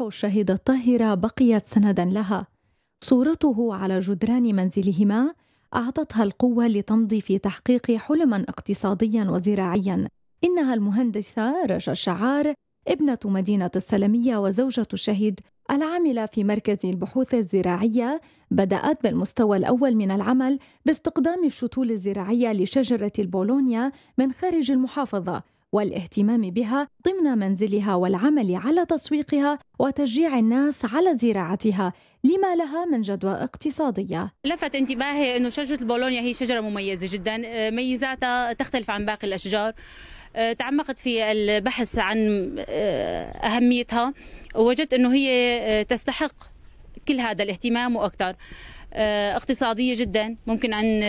روح شهد الطاهرة بقيت سندا لها صورته على جدران منزلهما أعطتها القوة لتمضي في تحقيق حلما اقتصاديا وزراعيا إنها المهندسة رشا الشعار ابنة مدينة السلمية وزوجة الشهيد العاملة في مركز البحوث الزراعية بدأت بالمستوى الأول من العمل باستقدام الشتول الزراعية لشجرة البولونيا من خارج المحافظة والاهتمام بها ضمن منزلها والعمل على تسويقها وتشجيع الناس على زراعتها لما لها من جدوى اقتصادية لفت انتباهي أن شجرة البولونيا هي شجرة مميزة جدا آه، ميزاتها تختلف عن باقي الأشجار آه، تعمقت في البحث عن آه، أهميتها وجدت أنه هي تستحق كل هذا الاهتمام وأكثر اقتصادية جدا ممكن أن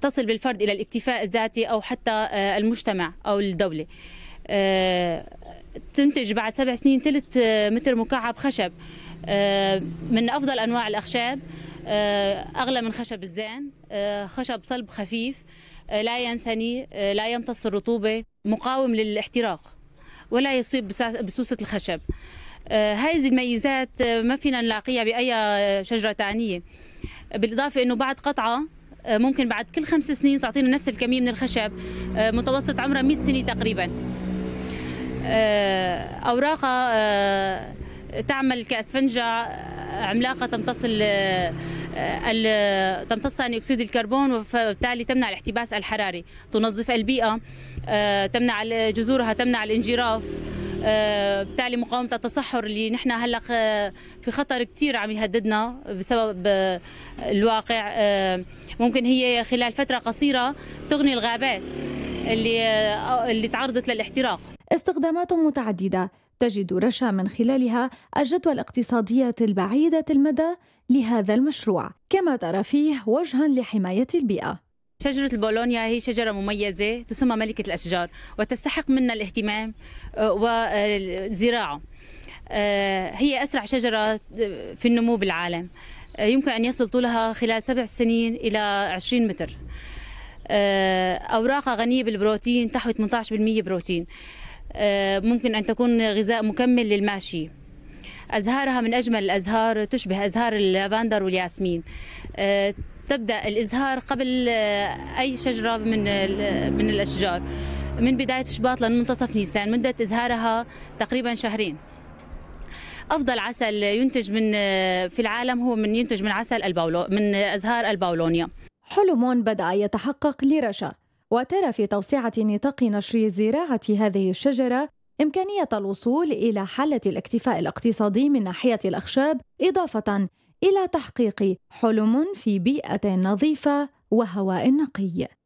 تصل بالفرد إلى الاكتفاء الذاتي أو حتى آه، المجتمع أو الدولة آه، تنتج بعد سبع سنين ثلث آه، متر مكعب خشب من أفضل أنواع الأخشاب أغلى من خشب الزان خشب صلب خفيف لا ينسني لا يمتص الرطوبة مقاوم للاحتراق ولا يصيب بسوسة الخشب هذه الميزات ما فينا نلاقيها بأي شجرة تانية بالإضافة أنه بعد قطعة آه، ممكن بعد كل خمس سنين تعطينا نفس الكمية من الخشب آه، متوسط عمرها 100 سنة تقريبا آه، أوراقها تعمل كأسفنجة عملاقة تمتص تمتص ثاني أكسيد الكربون وبالتالي تمنع الاحتباس الحراري تنظف البيئة تمنع جذورها تمنع الانجراف آه، بالتالي مقاومه التصحر اللي نحن هلا آه، في خطر كثير عم يهددنا بسبب آه، الواقع ممكن هي خلال فتره قصيره تغني الغابات اللي اللي تعرضت للاحتراق استخدامات متعدده تجد رشا من خلالها الجدوى الاقتصاديه البعيده المدى لهذا المشروع كما ترى فيه وجها لحمايه البيئه شجرة البولونيا هي شجرة مميزة تسمى ملكة الأشجار وتستحق منا الاهتمام آه، والزراعة آه، هي أسرع شجرة آه، في النمو بالعالم يمكن أن يصل طولها خلال سبع سنين إلى 20 متر أوراقها غنية بالبروتين تحوي 18% بروتين ممكن أن تكون غذاء مكمل للماشي أزهارها من أجمل الأزهار تشبه أزهار اللافندر والياسمين آه، تبدأ الإزهار قبل آه، أي شجرة من من الأشجار من بداية شباط لمنتصف نيسان مدة إزهارها تقريبا شهرين افضل عسل ينتج من آه، في العالم هو من ينتج من عسل الباولو من ازهار الباولونيا حلم بدا يتحقق لرشا وترى في توسعه نطاق نشر زراعه هذه الشجره إمكانية الوصول إلى حالة الاكتفاء الاقتصادي من ناحية الأخشاب إضافة إلى تحقيق حلم في بيئة نظيفة وهواء نقي.